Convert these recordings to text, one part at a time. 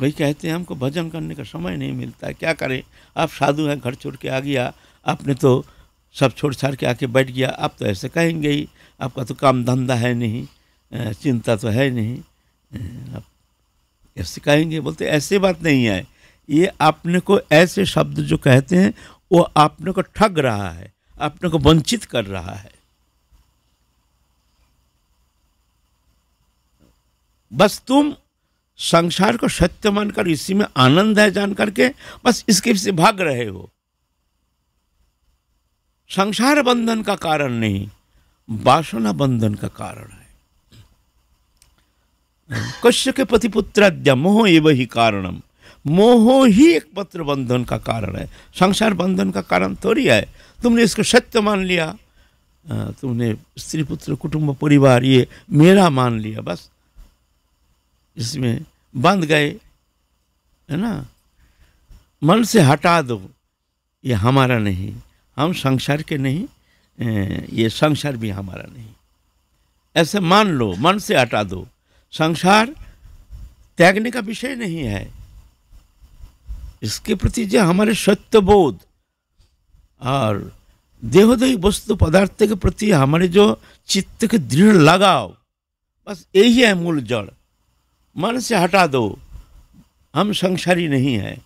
वही कहते हैं हमको भजन करने का समय नहीं मिलता है क्या करें आप साधु हैं घर छोड़ के आ गया आपने तो सब छोड़ छाड़ के आके बैठ गया आप तो ऐसे कहेंगे ही आपका तो काम धंधा है नहीं चिंता तो है नहीं आप ऐसे कहेंगे बोलते ऐसे बात नहीं है ये आपने को ऐसे शब्द जो कहते हैं वो आपने को ठग रहा है आपने को वंचित कर रहा है बस तुम संसार को सत्य मानकर इसी में आनंद है जान करके बस इसके से भाग रहे हो संसार बंधन का कारण नहीं वासना बंधन का कारण है कश्य के पति पुत्राद्या मोह एवं ही कारणम मोह ही एक पत्र बंधन का कारण है संसार बंधन का कारण थोड़ी है तुमने इसको सत्य मान लिया तुमने स्त्री पुत्र कुटुंब परिवार ये मेरा मान लिया बस इसमें बंध गए है ना मन से हटा दो ये हमारा नहीं हम संसार के नहीं ये संसार भी हमारा नहीं ऐसे मान लो मन से हटा दो संसार त्यागने का विषय नहीं है इसके प्रति जो हमारे सत्य बोध और देहोदयी वस्तु पदार्थ के प्रति हमारे जो चित्त के दृढ़ लगाव बस यही है मूल जड़ मन से हटा दो हम संसारी नहीं हैं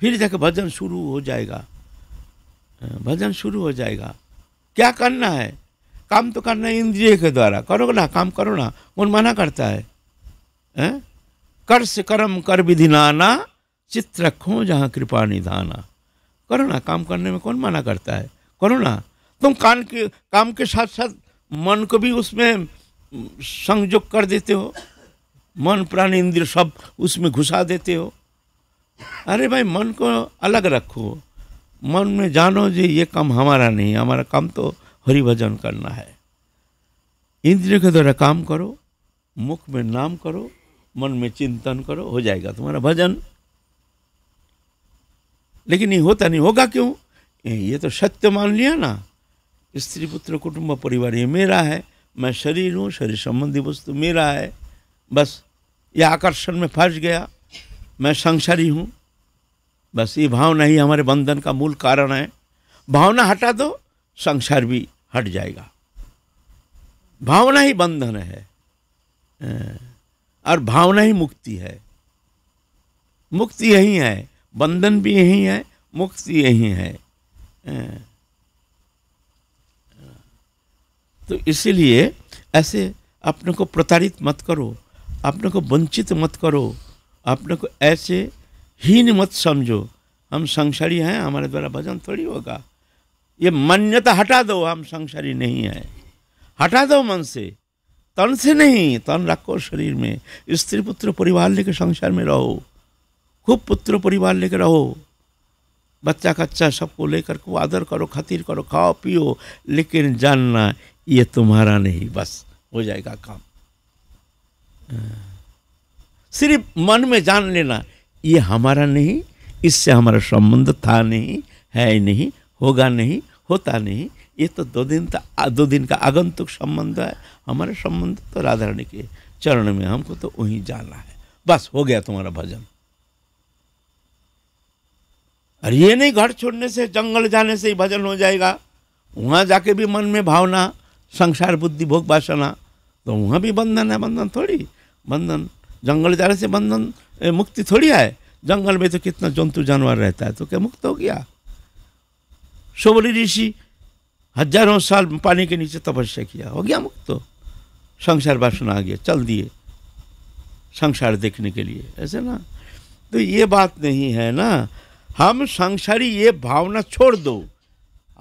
फिर देख भजन शुरू हो जाएगा भजन शुरू हो जाएगा क्या करना है काम तो करना है इंद्रिय के द्वारा करो ना काम करो ना कौन मना करता है कर से कर्म कर विधि नाना चित्त रखो जहाँ कृपा निधाना करो ना काम करने में कौन मना करता है करो ना तुम कान के काम के साथ साथ मन को भी उसमें संयोग कर देते हो मन प्राण इंद्र सब उसमें घुसा देते हो अरे भाई मन को अलग रखो मन में जानो जी ये काम हमारा नहीं हमारा काम तो हरि भजन करना है इंद्र के द्वारा काम करो मुख में नाम करो मन में चिंतन करो हो जाएगा तुम्हारा भजन लेकिन ये होता नहीं होगा क्यों ये तो सत्य मान लिया ना स्त्री पुत्र कुटुंब परिवार ये मेरा है मैं शरीर हूँ शरीर संबंधी वस्तु मेरा है बस ये आकर्षण में फंस गया मैं संसारी हूँ बस ये भावना ही हमारे बंधन का मूल कारण है भावना हटा दो संसार भी हट जाएगा भावना ही बंधन है और भावना ही मुक्ति है मुक्ति यही है बंधन भी यही है मुक्ति यही है तो इसीलिए ऐसे अपने को प्रताड़ित मत करो अपने को वंचित मत करो अपने को ऐसे हीन मत समझो हम संसारी हैं हमारे द्वारा भजन थोड़ी होगा ये मान्यता हटा दो हम संसारी नहीं हैं हटा दो मन से तन से नहीं तन रखो शरीर में स्त्री पुत्र परिवार लेकर संसार में रहो खूब पुत्र परिवार लेकर रहो बच्चा कच्चा सबको लेकर को आदर करो खातिर करो खाओ पियो लेकिन जानना ये तुम्हारा नहीं बस हो जाएगा काम सिर्फ मन में जान लेना ये हमारा नहीं इससे हमारा संबंध था नहीं है नहीं होगा नहीं होता नहीं ये तो दो दिन का दो दिन का आगंतुक संबंध है हमारे संबंध तो राधारणी के चरण में हमको तो वहीं जाना है बस हो गया तुम्हारा भजन और ये नहीं घर छोड़ने से जंगल जाने से ही भजन हो जाएगा वहाँ जाके भी मन में भावना संसार बुद्धि भोग वासना तो वहाँ भी बंधन है बंधन थोड़ी बंधन जंगल जाने से बंधन मुक्ति थोड़ी आए जंगल में तो कितना जंतु जानवर रहता है तो क्या मुक्त हो गया शोभरी ऋषि हजारों साल पानी के नीचे तपस्या किया हो गया मुक्त तो संसार वासना आ गया चल दिए संसार देखने के लिए ऐसे ना तो ये बात नहीं है ना हम संसारी ये भावना छोड़ दो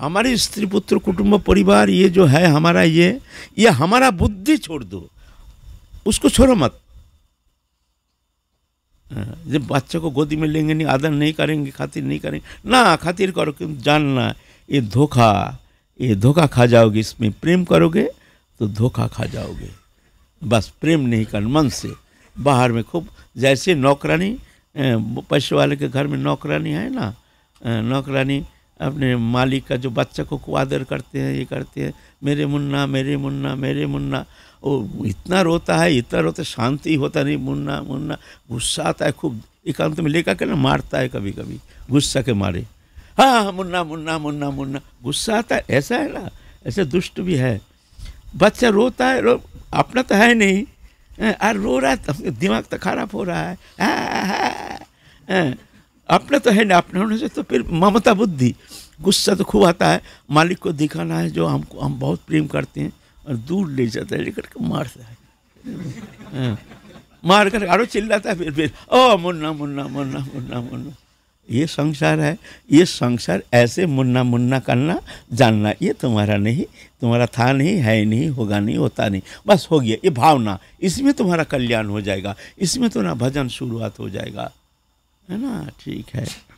हमारे स्त्री पुत्र कुटुंब परिवार ये जो है हमारा ये ये हमारा बुद्धि छोड़ दो उसको छोड़ो मत हाँ, जब बच्चे को गोदी में लेंगे नहीं आदर नहीं करेंगे खातिर नहीं करेंगे ना खातिर करो क्यों जानना ये धोखा ये धोखा खा जाओगे इसमें प्रेम करोगे तो धोखा खा जाओगे बस प्रेम नहीं कर मन से बाहर में खूब जैसे नौकरानी पैसे वाले के घर में नौकरानी है ना नौकरानी अपने मालिक का जो बच्चा को आदर करते हैं ये करते हैं मेरे मुन्ना मेरे मुन्ना मेरे मुन्ना वो इतना रोता है इतना रोता शांति होता नहीं मुन्ना मुन्ना गुस्सा आता है खूब एकांत में लेकर के ना मारता है कभी कभी गुस्सा के मारे हाँ, हाँ मुन्ना मुन्ना मुन्ना मुन्ना गुस्सा आता है ऐसा है ना ऐसे दुष्ट भी है बच्चा रोता है रो अपना तो है नहीं अरे हाँ, रो रहा है दिमाग तो खराब हो रहा है हाँ, अपने तो है ना अपने होने से तो फिर ममता बुद्धि गुस्सा तो खूब आता है मालिक को दिखाना है जो हमको हम बहुत प्रेम करते हैं और दूर ले जाता है लेकर के मारता है हाँ। मार कर आरो चिल्लाता है फिर फिर ओ मुन्ना मुन्ना मुन्ना मुन्ना मुन्ना ये संसार है ये संसार ऐसे मुन्ना मुन्ना करना जानना ये तुम्हारा नहीं तुम्हारा था नहीं है नहीं होगा नहीं होता नहीं बस हो गया ये भावना इसमें तुम्हारा कल्याण हो जाएगा इसमें तुम्हारा भजन शुरुआत हो जाएगा They're not GK.